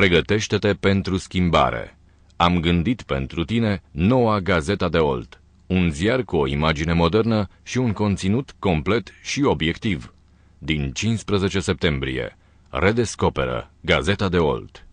Pregătește-te pentru schimbare. Am gândit pentru tine noua Gazeta de Olt, un ziar cu o imagine modernă și un conținut complet și obiectiv. Din 15 septembrie, redescoperă Gazeta de Olt.